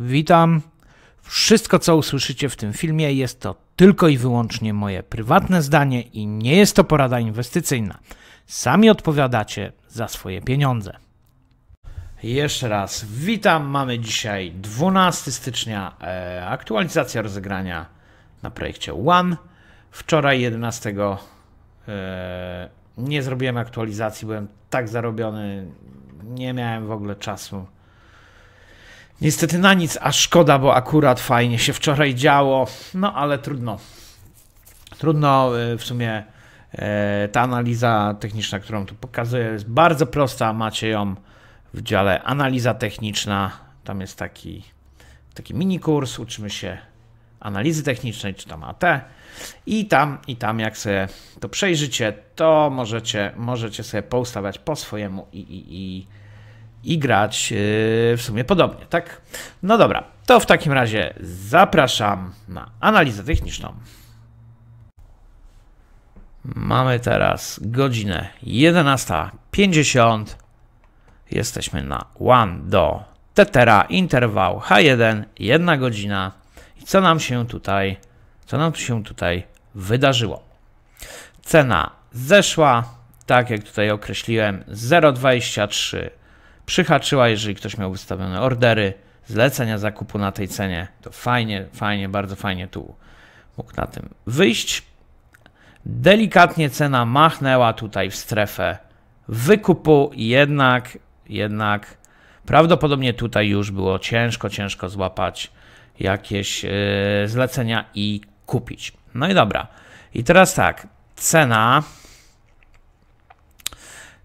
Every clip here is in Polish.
Witam. Wszystko, co usłyszycie w tym filmie, jest to tylko i wyłącznie moje prywatne zdanie i nie jest to porada inwestycyjna. Sami odpowiadacie za swoje pieniądze. Jeszcze raz witam. Mamy dzisiaj 12 stycznia. E, aktualizacja rozegrania na projekcie One. Wczoraj 11 e, nie zrobiłem aktualizacji, byłem tak zarobiony, nie miałem w ogóle czasu Niestety na nic, a szkoda, bo akurat fajnie się wczoraj działo, no ale trudno. Trudno y, w sumie e, ta analiza techniczna, którą tu pokazuję, jest bardzo prosta. Macie ją w dziale analiza techniczna. Tam jest taki, taki mini kurs. Uczymy się analizy technicznej, czy tam AT. I tam, i tam, jak sobie to przejrzycie, to możecie, możecie sobie poustawiać po swojemu i, i, i i grać e, w sumie podobnie, tak? No dobra, to w takim razie zapraszam na analizę techniczną. Mamy teraz godzinę 11.50. Jesteśmy na 1 do tetera, interwał H1, jedna godzina. I co nam się tutaj, co nam się tutaj wydarzyło? Cena zeszła, tak jak tutaj określiłem, 0,23 przyhaczyła, jeżeli ktoś miał wystawione ordery, zlecenia zakupu na tej cenie, to fajnie, fajnie, bardzo fajnie tu mógł na tym wyjść. Delikatnie cena machnęła tutaj w strefę wykupu, jednak, jednak prawdopodobnie tutaj już było ciężko, ciężko złapać jakieś yy, zlecenia i kupić. No i dobra. I teraz tak, cena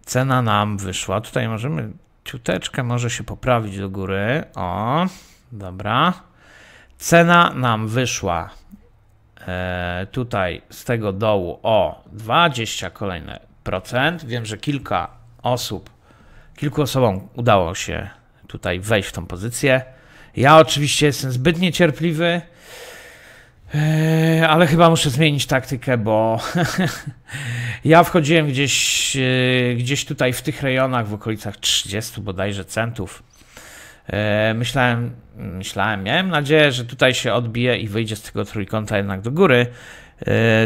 cena nam wyszła. Tutaj możemy ciuteczkę może się poprawić do góry. O, dobra. Cena nam wyszła e, tutaj z tego dołu o 20 kolejne procent. Wiem, że kilka osób, kilku osobom udało się tutaj wejść w tą pozycję. Ja oczywiście jestem zbyt niecierpliwy. Eee, ale chyba muszę zmienić taktykę, bo ja wchodziłem gdzieś, eee, gdzieś tutaj w tych rejonach, w okolicach 30 bodajże centów. Eee, myślałem, myślałem, miałem nadzieję, że tutaj się odbije i wyjdzie z tego trójkąta jednak do góry.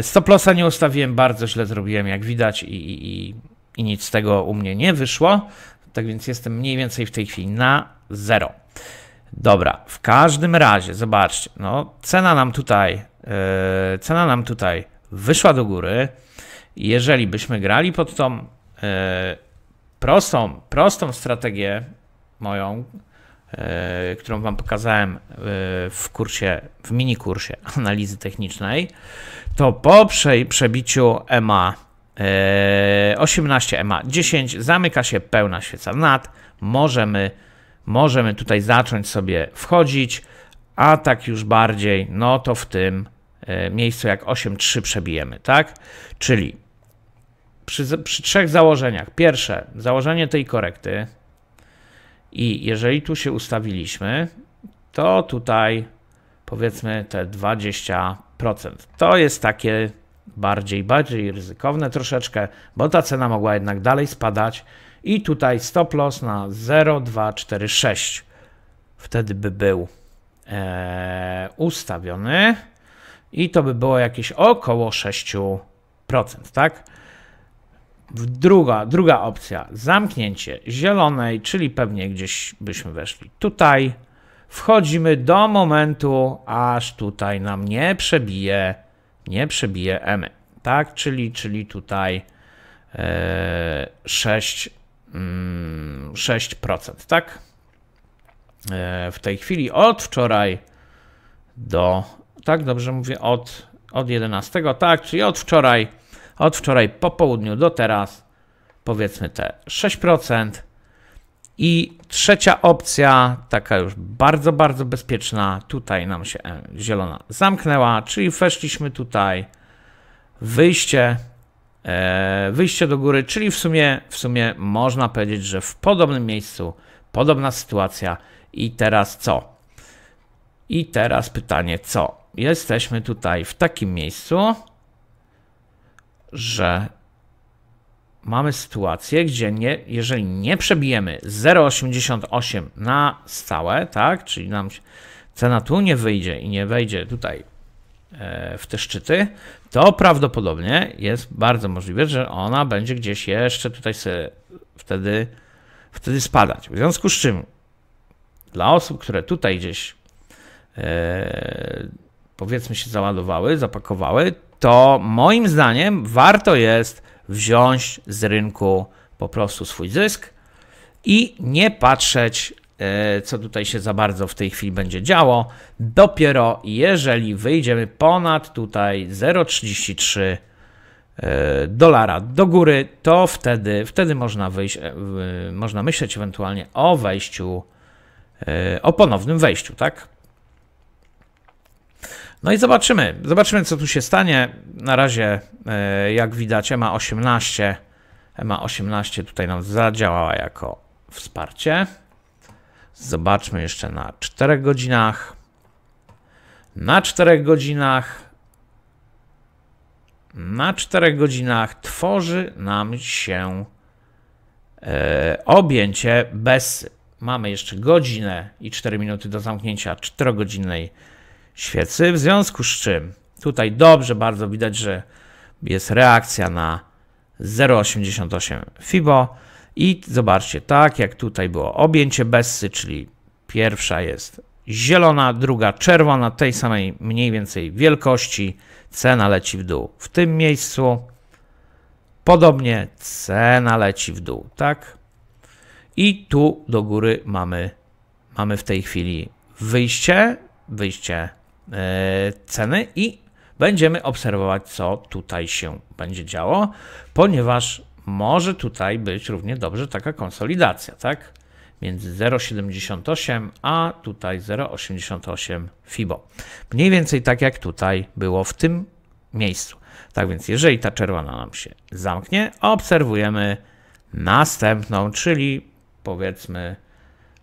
Stoplosa nie ustawiłem, bardzo źle zrobiłem, jak widać, i, i, i nic z tego u mnie nie wyszło. Tak więc jestem mniej więcej w tej chwili na zero. Dobra, w każdym razie, zobaczcie, no, cena nam tutaj, yy, cena nam tutaj wyszła do góry. Jeżeli byśmy grali pod tą yy, prostą, prostą strategię moją, Yy, którą Wam pokazałem yy, w kursie, w mini kursie analizy technicznej, to po prze, przebiciu EMA yy, 18 EMA 10 zamyka się pełna świeca nad, możemy możemy tutaj zacząć sobie wchodzić, a tak już bardziej, no to w tym e, miejscu jak 8.3 przebijemy, tak? Czyli przy, przy trzech założeniach. Pierwsze, założenie tej korekty i jeżeli tu się ustawiliśmy, to tutaj powiedzmy te 20%. To jest takie bardziej, bardziej ryzykowne troszeczkę, bo ta cena mogła jednak dalej spadać i tutaj stop loss na 0,246. Wtedy by był e, ustawiony i to by było jakieś około 6%, tak? Druga, druga opcja, zamknięcie zielonej, czyli pewnie gdzieś byśmy weszli tutaj. Wchodzimy do momentu, aż tutaj nam nie przebije, nie przebije EMY, tak? Czyli, czyli tutaj e, 6 6%, mm, tak? E, w tej chwili od wczoraj do, tak dobrze mówię, od, od 11, tak, czyli od wczoraj, od wczoraj po południu do teraz, powiedzmy te 6%. I trzecia opcja, taka już bardzo, bardzo bezpieczna, tutaj nam się e, zielona zamknęła, czyli weszliśmy tutaj, wyjście E, wyjście do góry, czyli w sumie, w sumie można powiedzieć, że w podobnym miejscu, podobna sytuacja i teraz co? I teraz pytanie co? Jesteśmy tutaj w takim miejscu, że mamy sytuację, gdzie nie, jeżeli nie przebijemy 0,88 na stałe, tak, czyli nam cena tu nie wyjdzie i nie wejdzie tutaj E, w te szczyty, to prawdopodobnie jest bardzo możliwe, że ona będzie gdzieś jeszcze tutaj sobie wtedy, wtedy spadać. W związku z czym dla osób, które tutaj gdzieś e, powiedzmy się załadowały, zapakowały, to moim zdaniem warto jest wziąć z rynku po prostu swój zysk i nie patrzeć E, co tutaj się za bardzo w tej chwili będzie działo, dopiero jeżeli wyjdziemy ponad tutaj 0,33 e, dolara do góry, to wtedy, wtedy można, wyjść, e, można myśleć ewentualnie o wejściu, o ponownym wejściu, tak? No i zobaczymy, zobaczymy co tu się stanie. Na razie, jak widać, ma 18, EMA 18 tutaj nam zadziałała jako wsparcie. Zobaczmy jeszcze na 4 godzinach. Na 4 godzinach. Na 4 godzinach tworzy nam się e, objęcie bez. Mamy jeszcze godzinę i 4 minuty do zamknięcia 4-godzinnej świecy. W związku z czym tutaj dobrze bardzo widać, że jest reakcja na 0,88 FIBO. I zobaczcie, tak jak tutaj było objęcie bessy, czyli pierwsza jest zielona, druga czerwona, tej samej mniej więcej wielkości, cena leci w dół. W tym miejscu podobnie cena leci w dół, tak? I tu do góry mamy, mamy w tej chwili wyjście, wyjście yy, ceny i będziemy obserwować, co tutaj się będzie działo, ponieważ może tutaj być równie dobrze taka konsolidacja, tak? Między 0,78 a tutaj 0,88 FIBO. Mniej więcej tak jak tutaj było w tym miejscu. Tak więc, jeżeli ta czerwona nam się zamknie, obserwujemy następną, czyli powiedzmy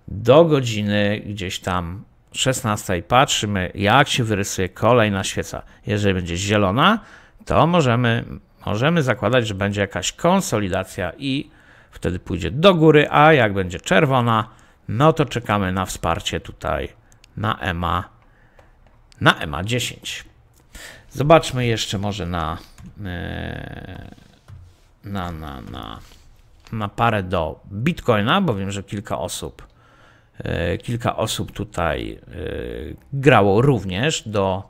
do godziny gdzieś tam 16 i patrzymy, jak się wyrysuje kolejna świeca. Jeżeli będzie zielona, to możemy Możemy zakładać, że będzie jakaś konsolidacja i wtedy pójdzie do góry, a jak będzie czerwona, no to czekamy na wsparcie tutaj na EMA, na EMA 10. Zobaczmy jeszcze może na, e, na, na, na, na parę do Bitcoina, bo wiem, że kilka osób, e, kilka osób tutaj e, grało również do,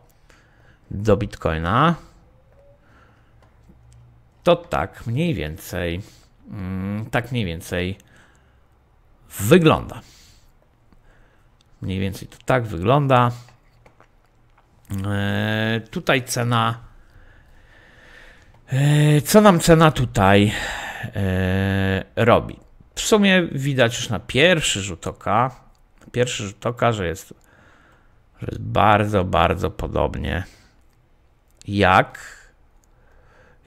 do Bitcoina to tak mniej więcej, mm, tak mniej więcej wygląda. Mniej więcej to tak wygląda. E, tutaj cena. E, co nam cena tutaj e, robi? W sumie widać już na pierwszy rzut oka, pierwszy rzut oka, że jest, że jest bardzo, bardzo podobnie jak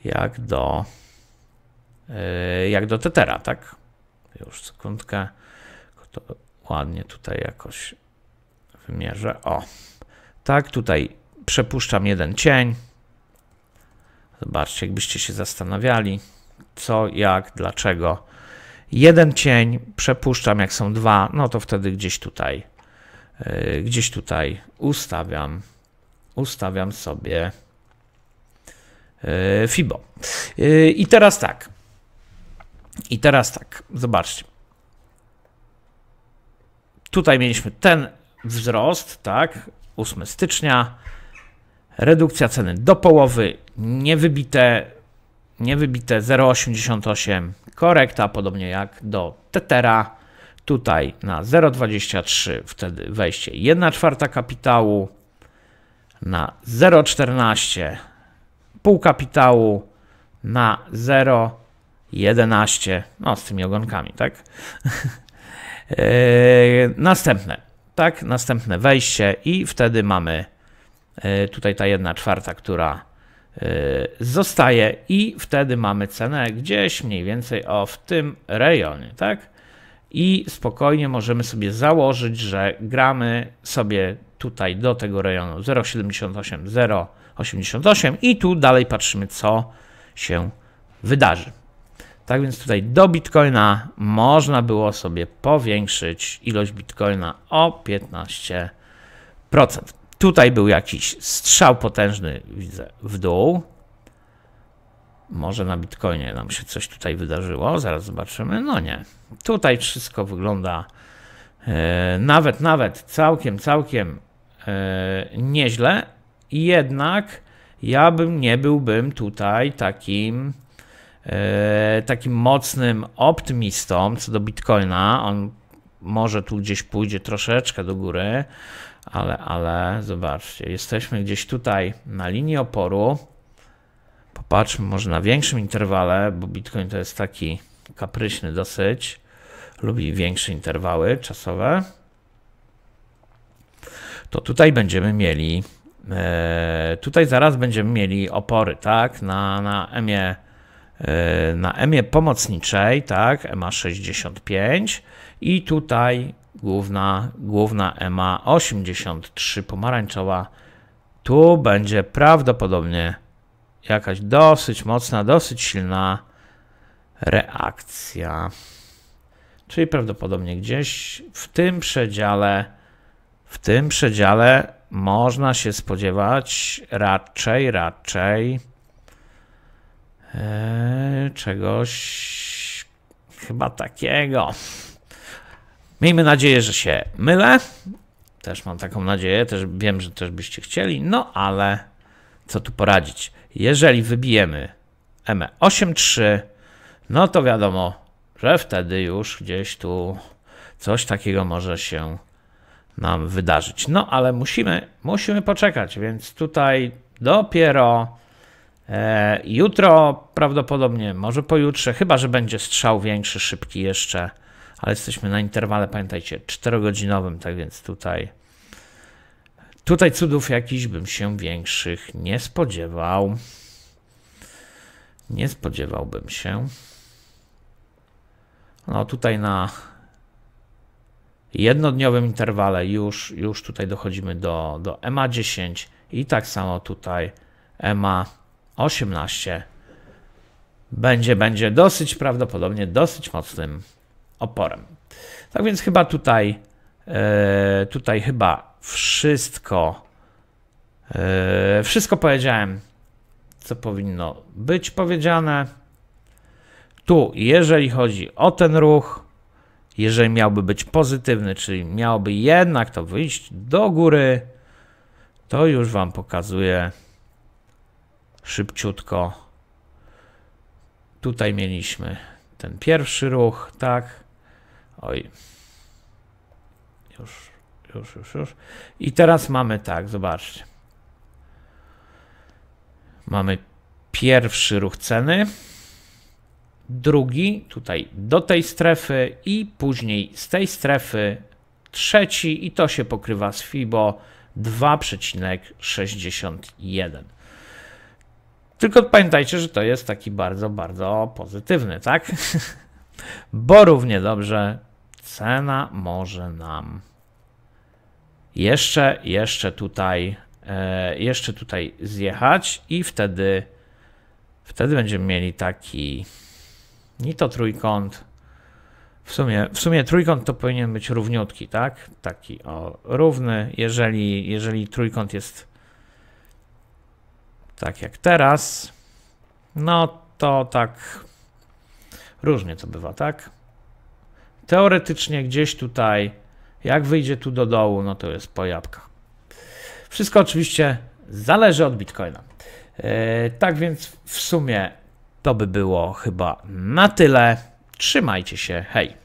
jak do, e, jak do Tetera, tak? Już sekundkę. To ładnie tutaj jakoś wymierzę. O, tak, tutaj przepuszczam jeden cień. Zobaczcie, jakbyście się zastanawiali, co, jak, dlaczego. Jeden cień przepuszczam, jak są dwa, no to wtedy gdzieś tutaj, e, gdzieś tutaj ustawiam, ustawiam sobie E, FIBO. E, I teraz tak. I teraz tak. Zobaczcie. Tutaj mieliśmy ten wzrost, tak? 8 stycznia. Redukcja ceny do połowy, niewybite, niewybite 0,88, korekta, podobnie jak do Tetera. Tutaj na 0,23 wtedy wejście 1,4 czwarta kapitału, na 0,14 pół kapitału na 0,11. No, z tymi ogonkami, tak? E, następne, tak? Następne wejście i wtedy mamy e, tutaj ta jedna czwarta, która e, zostaje i wtedy mamy cenę gdzieś mniej więcej o w tym rejonie, tak? I spokojnie możemy sobie założyć, że gramy sobie tutaj do tego rejonu 0,78, 0,78, 88 i tu dalej patrzymy, co się wydarzy. Tak więc tutaj do Bitcoina można było sobie powiększyć ilość Bitcoina o 15%. Tutaj był jakiś strzał potężny, widzę, w dół. Może na Bitcoinie nam się coś tutaj wydarzyło, zaraz zobaczymy. No nie. Tutaj wszystko wygląda yy, nawet, nawet całkiem, całkiem yy, nieźle. I jednak ja bym nie byłbym tutaj takim e, takim mocnym optymistą co do Bitcoina. On może tu gdzieś pójdzie troszeczkę do góry, ale, ale zobaczcie, jesteśmy gdzieś tutaj na linii oporu. Popatrzmy może na większym interwale, bo Bitcoin to jest taki kapryśny dosyć. Lubi większe interwały czasowe. To tutaj będziemy mieli E, tutaj zaraz będziemy mieli opory, tak, na, na EMie e, na EMie pomocniczej, tak, EMA 65 i tutaj główna, główna e EMA 83 pomarańczowa. Tu będzie prawdopodobnie jakaś dosyć mocna, dosyć silna reakcja. Czyli prawdopodobnie gdzieś w tym przedziale, w tym przedziale można się spodziewać raczej, raczej e, czegoś chyba takiego. Miejmy nadzieję, że się mylę. Też mam taką nadzieję, też wiem, że też byście chcieli, no ale co tu poradzić? Jeżeli wybijemy M83, no to wiadomo, że wtedy już gdzieś tu coś takiego może się nam wydarzyć. No ale musimy, musimy poczekać, więc tutaj dopiero e, jutro prawdopodobnie, może pojutrze, chyba że będzie strzał większy, szybki jeszcze, ale jesteśmy na interwale, pamiętajcie, 4-godzinowym, tak więc tutaj tutaj cudów jakichś bym się większych nie spodziewał. Nie spodziewałbym się. No tutaj na jednodniowym interwale już, już tutaj dochodzimy do, do EMA 10 i tak samo tutaj e EMA 18 będzie, będzie dosyć prawdopodobnie dosyć mocnym oporem. Tak więc chyba tutaj, e, tutaj chyba wszystko, e, wszystko powiedziałem, co powinno być powiedziane. Tu, jeżeli chodzi o ten ruch, jeżeli miałby być pozytywny, czyli miałoby jednak to wyjść do góry, to już Wam pokazuję szybciutko. Tutaj mieliśmy ten pierwszy ruch, tak? Oj. Już, już, już, już. I teraz mamy tak, zobaczcie. Mamy pierwszy ruch ceny drugi tutaj do tej strefy i później z tej strefy trzeci i to się pokrywa z FIBO 2,61. Tylko pamiętajcie, że to jest taki bardzo, bardzo pozytywny, tak? Bo równie dobrze cena może nam jeszcze, jeszcze tutaj, e, jeszcze tutaj zjechać i wtedy, wtedy będziemy mieli taki i to trójkąt. W sumie, w sumie trójkąt to powinien być równiutki, tak? Taki o równy. Jeżeli, jeżeli trójkąt jest tak jak teraz, no to tak różnie to bywa, tak? Teoretycznie gdzieś tutaj, jak wyjdzie tu do dołu, no to jest pojabka. Wszystko oczywiście zależy od bitcoina. E, tak więc w sumie to by było chyba na tyle. Trzymajcie się, hej!